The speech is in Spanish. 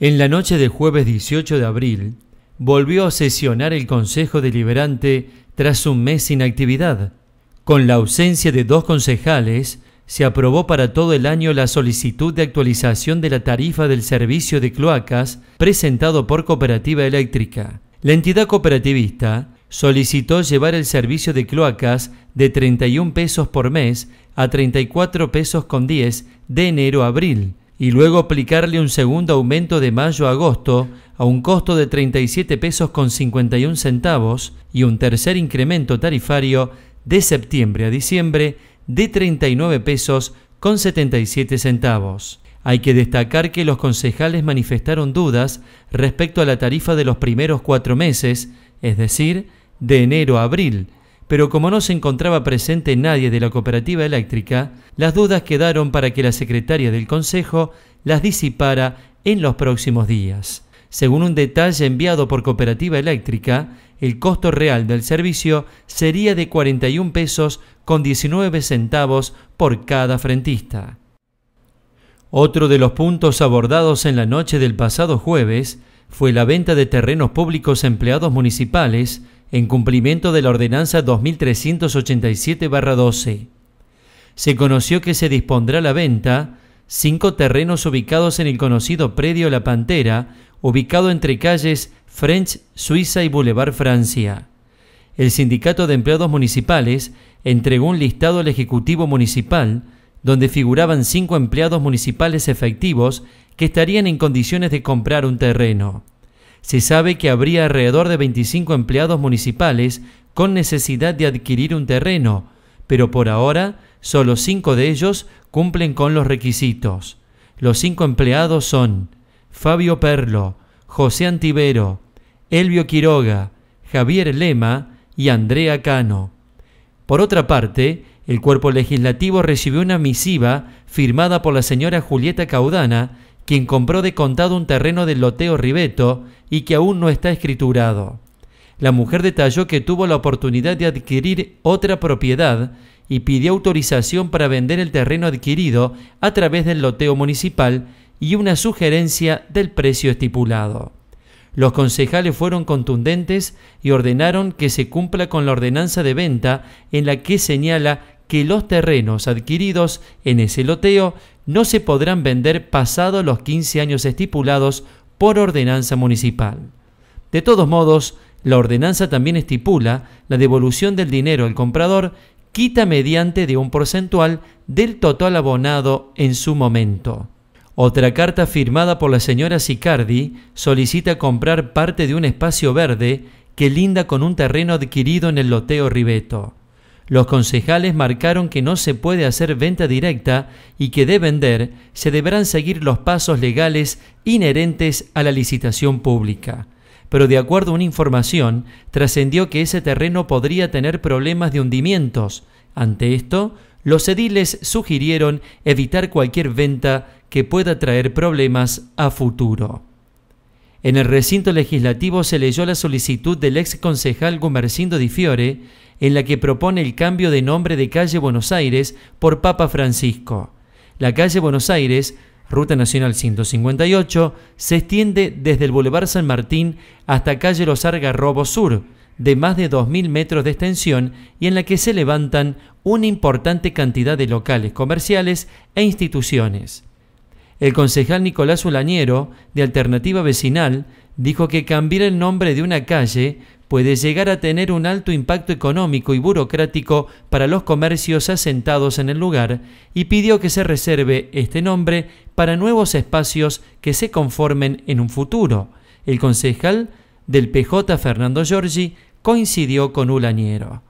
En la noche de jueves 18 de abril, volvió a sesionar el Consejo Deliberante tras un mes sin actividad. Con la ausencia de dos concejales, se aprobó para todo el año la solicitud de actualización de la tarifa del servicio de cloacas presentado por Cooperativa Eléctrica. La entidad cooperativista solicitó llevar el servicio de cloacas de 31 pesos por mes a 34 pesos con 10 de enero a abril y luego aplicarle un segundo aumento de mayo a agosto a un costo de siete pesos con 51 centavos y un tercer incremento tarifario de septiembre a diciembre de nueve pesos con siete centavos. Hay que destacar que los concejales manifestaron dudas respecto a la tarifa de los primeros cuatro meses, es decir, de enero a abril, pero como no se encontraba presente nadie de la cooperativa eléctrica, las dudas quedaron para que la secretaria del Consejo las disipara en los próximos días. Según un detalle enviado por Cooperativa Eléctrica, el costo real del servicio sería de 41 pesos con 19 centavos por cada frentista. Otro de los puntos abordados en la noche del pasado jueves fue la venta de terrenos públicos a empleados municipales en cumplimiento de la ordenanza 2387-12. Se conoció que se dispondrá la venta cinco terrenos ubicados en el conocido predio La Pantera, ubicado entre calles French, Suiza y Boulevard Francia. El Sindicato de Empleados Municipales entregó un listado al Ejecutivo Municipal, donde figuraban cinco empleados municipales efectivos que estarían en condiciones de comprar un terreno se sabe que habría alrededor de 25 empleados municipales con necesidad de adquirir un terreno, pero por ahora solo cinco de ellos cumplen con los requisitos. Los cinco empleados son Fabio Perlo, José Antivero, Elvio Quiroga, Javier Lema y Andrea Cano. Por otra parte, el cuerpo legislativo recibió una misiva firmada por la señora Julieta Caudana quien compró de contado un terreno del loteo Ribeto y que aún no está escriturado. La mujer detalló que tuvo la oportunidad de adquirir otra propiedad y pidió autorización para vender el terreno adquirido a través del loteo municipal y una sugerencia del precio estipulado. Los concejales fueron contundentes y ordenaron que se cumpla con la ordenanza de venta en la que señala que los terrenos adquiridos en ese loteo no se podrán vender pasado los 15 años estipulados por ordenanza municipal. De todos modos, la ordenanza también estipula la devolución del dinero al comprador quita mediante de un porcentual del total abonado en su momento. Otra carta firmada por la señora Sicardi solicita comprar parte de un espacio verde que linda con un terreno adquirido en el loteo Ribeto. Los concejales marcaron que no se puede hacer venta directa y que de vender se deberán seguir los pasos legales inherentes a la licitación pública. Pero de acuerdo a una información, trascendió que ese terreno podría tener problemas de hundimientos. Ante esto, los ediles sugirieron evitar cualquier venta que pueda traer problemas a futuro. En el recinto legislativo se leyó la solicitud del ex concejal Gumercindo Di Fiore en la que propone el cambio de nombre de calle Buenos Aires por Papa Francisco. La calle Buenos Aires, Ruta Nacional 158, se extiende desde el Boulevard San Martín hasta calle Los Argarrobos Sur, de más de 2.000 metros de extensión y en la que se levantan una importante cantidad de locales comerciales e instituciones. El concejal Nicolás Ulañero, de Alternativa Vecinal, dijo que cambiar el nombre de una calle puede llegar a tener un alto impacto económico y burocrático para los comercios asentados en el lugar y pidió que se reserve este nombre para nuevos espacios que se conformen en un futuro. El concejal del PJ Fernando Giorgi coincidió con Ulañero.